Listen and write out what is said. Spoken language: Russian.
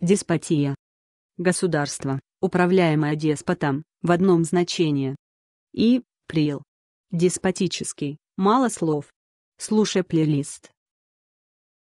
Деспотия. Государство, управляемое деспотом, в одном значении. И, прил. Деспотический, мало слов. Слушай плейлист.